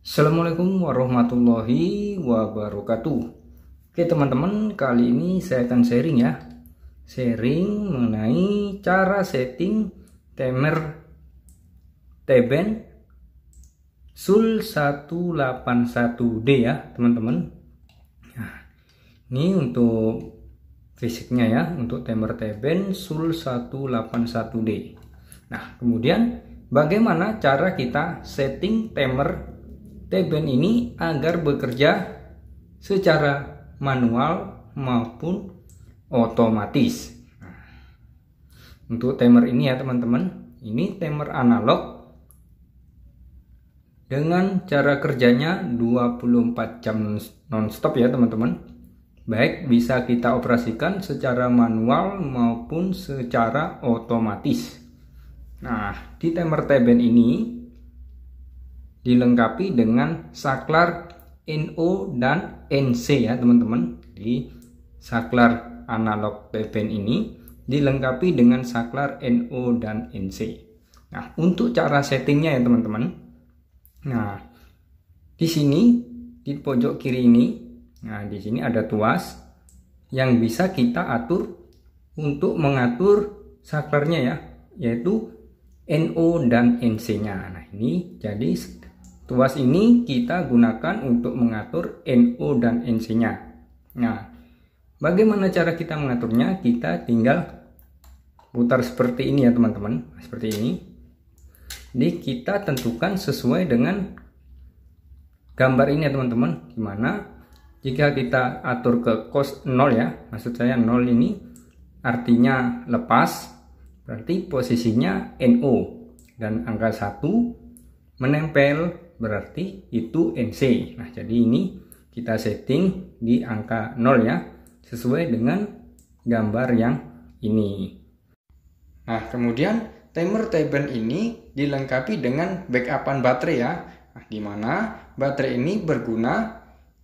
Assalamualaikum warahmatullahi wabarakatuh Oke teman-teman kali ini saya akan sharing ya Sharing mengenai cara setting timer Teben Sul 181D ya teman-teman nah, Ini untuk fisiknya ya Untuk timer Teben Sul 181D Nah kemudian bagaimana cara kita setting timer T-band ini agar bekerja secara manual maupun otomatis. Untuk timer ini ya teman-teman, ini timer analog dengan cara kerjanya 24 jam non-stop ya teman-teman. Baik bisa kita operasikan secara manual maupun secara otomatis. Nah, di timer T-band ini dilengkapi dengan saklar NO dan NC ya teman-teman di saklar analog beben ini dilengkapi dengan saklar NO dan NC nah untuk cara settingnya ya teman-teman nah di sini di pojok kiri ini nah di sini ada tuas yang bisa kita atur untuk mengatur saklarnya ya yaitu NO dan NC nya nah ini jadi Tuas ini kita gunakan untuk mengatur NO dan NC-nya. Nah, bagaimana cara kita mengaturnya? Kita tinggal putar seperti ini ya teman-teman, seperti ini. Jadi kita tentukan sesuai dengan gambar ini ya teman-teman. Gimana? Jika kita atur ke cos 0 ya, maksud saya 0 ini artinya lepas, berarti posisinya NO dan angka 1 menempel berarti itu NC. Nah, jadi ini kita setting di angka 0 ya, sesuai dengan gambar yang ini. Nah, kemudian timer tabern ini dilengkapi dengan backupan baterai ya, nah, di mana baterai ini berguna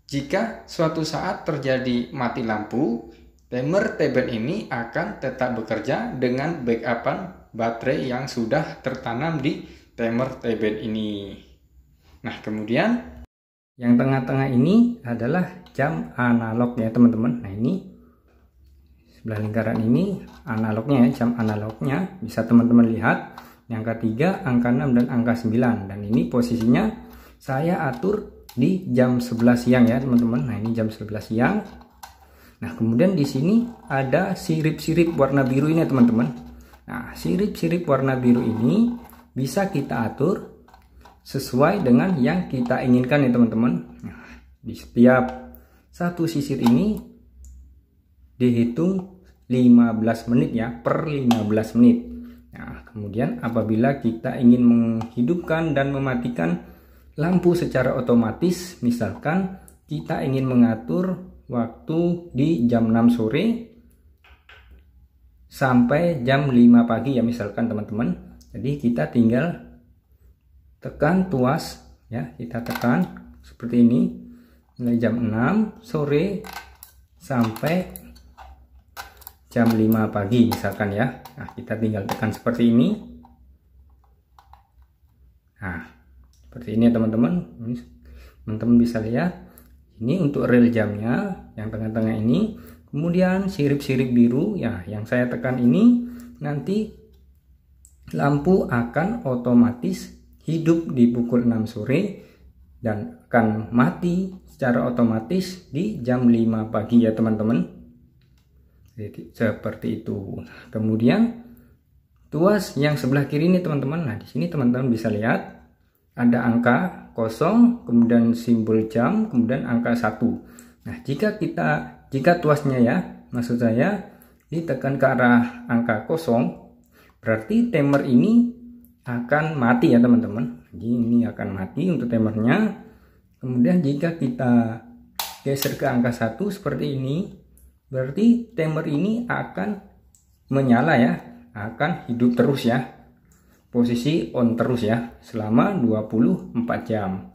jika suatu saat terjadi mati lampu, timer tabern ini akan tetap bekerja dengan backupan baterai yang sudah tertanam di timer tabern ini. Nah, kemudian yang tengah-tengah ini adalah jam analog ya, teman-teman. Nah, ini sebelah lingkaran ini analognya ya, jam analognya bisa teman-teman lihat. Yang ketiga angka 6 dan angka 9 dan ini posisinya saya atur di jam 11 siang ya, teman-teman. Nah, ini jam 11 siang. Nah, kemudian di sini ada sirip-sirip warna biru ini, teman-teman. Nah, sirip-sirip warna biru ini bisa kita atur sesuai dengan yang kita inginkan ya teman-teman di setiap satu sisir ini dihitung 15 menit ya per 15 menit nah kemudian apabila kita ingin menghidupkan dan mematikan lampu secara otomatis misalkan kita ingin mengatur waktu di jam 6 sore sampai jam 5 pagi ya misalkan teman-teman jadi kita tinggal tekan tuas ya kita tekan seperti ini mulai jam 6 sore sampai jam 5 pagi misalkan ya nah kita tinggal tekan seperti ini nah seperti ini ya, teman-teman teman-teman bisa lihat ini untuk rel jamnya yang tengah-tengah ini kemudian sirip-sirip biru ya yang saya tekan ini nanti lampu akan otomatis hidup di pukul 6 sore dan akan mati secara otomatis di jam 5 pagi ya teman-teman. Jadi seperti itu. Kemudian tuas yang sebelah kiri ini teman-teman. Nah, di sini teman-teman bisa lihat ada angka kosong, kemudian simbol jam, kemudian angka satu. Nah, jika kita jika tuasnya ya, maksud saya ditekan ke arah angka kosong, berarti timer ini akan mati ya teman-teman jadi ini akan mati untuk timernya kemudian jika kita geser ke angka 1 seperti ini berarti timer ini akan menyala ya akan hidup terus ya posisi on terus ya selama 24 jam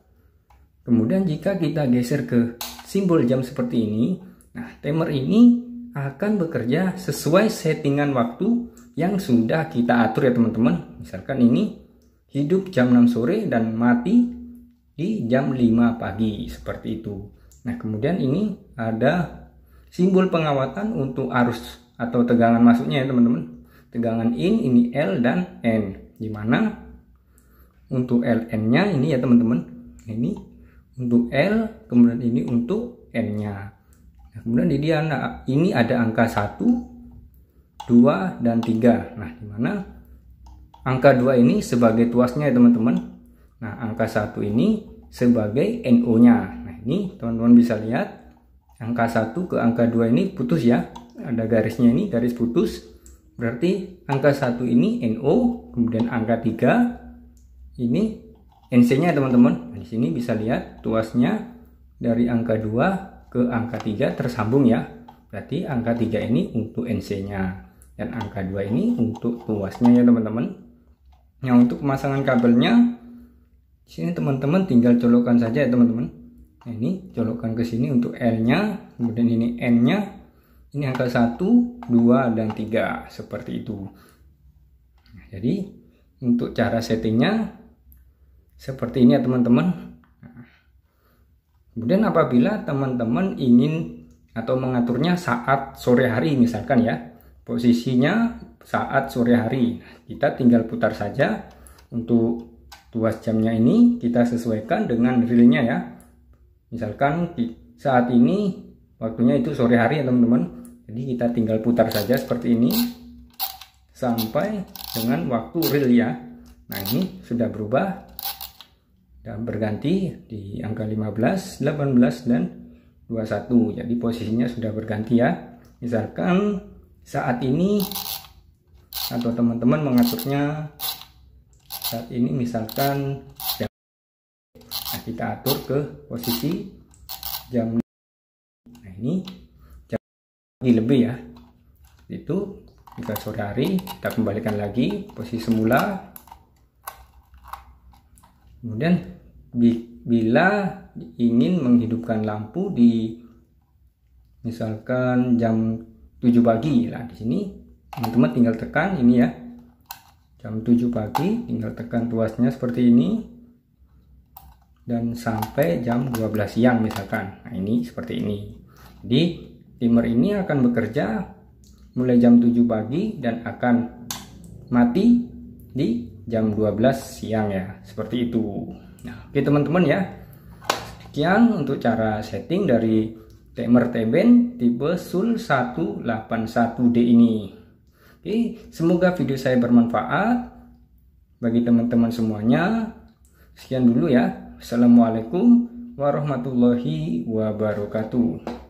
kemudian jika kita geser ke simbol jam seperti ini nah timer ini akan bekerja sesuai settingan waktu yang sudah kita atur ya teman-teman. Misalkan ini hidup jam 6 sore dan mati di jam 5 pagi seperti itu. Nah, kemudian ini ada simbol pengawatan untuk arus atau tegangan masuknya ya teman-teman. Tegangan in ini L dan N. Di mana untuk LN-nya ini ya teman-teman. Ini untuk L, kemudian ini untuk N-nya. Nah, kemudian di dia nah, ini ada angka 1, 2, dan 3. Nah, di mana angka 2 ini sebagai tuasnya ya teman-teman. Nah, angka 1 ini sebagai NO-nya. Nah, ini teman-teman bisa lihat angka 1 ke angka 2 ini putus ya. Ada garisnya ini, garis putus. Berarti angka 1 ini NO, kemudian angka 3 ini NC-nya teman-teman. Nah, di sini bisa lihat tuasnya dari angka 2 ke angka 3 tersambung ya. Berarti angka 3 ini untuk NC-nya. Dan angka 2 ini untuk tuasnya ya teman-teman. Yang nah, untuk pemasangan kabelnya, di sini teman-teman tinggal colokan saja ya teman-teman. Nah, ini colokan ke sini untuk L-nya, kemudian ini N-nya. Ini angka 1, 2, dan 3, seperti itu. Nah, jadi, untuk cara settingnya, seperti ini ya teman-teman Kemudian apabila teman-teman ingin atau mengaturnya saat sore hari misalkan ya, posisinya saat sore hari. Kita tinggal putar saja untuk tuas jamnya ini kita sesuaikan dengan realnya ya. Misalkan saat ini waktunya itu sore hari ya teman-teman. Jadi kita tinggal putar saja seperti ini sampai dengan waktu real ya. Nah ini sudah berubah dan berganti di angka 15, 18 dan 21. Jadi posisinya sudah berganti ya. Misalkan saat ini atau teman-teman mengaturnya saat ini misalkan jam nah, kita atur ke posisi jam nah ini jam ini lebih ya itu kita sore hari kita kembalikan lagi posisi semula Kemudian bila ingin menghidupkan lampu di misalkan jam 7 pagi lah di sini teman-teman tinggal tekan ini ya jam 7 pagi tinggal tekan tuasnya seperti ini dan sampai jam 12 siang misalkan nah ini seperti ini jadi timer ini akan bekerja mulai jam 7 pagi dan akan mati di jam 12 siang ya seperti itu nah, oke teman-teman ya sekian untuk cara setting dari timer teben tipe SUL 181D ini oke semoga video saya bermanfaat bagi teman-teman semuanya sekian dulu ya Assalamualaikum warahmatullahi wabarakatuh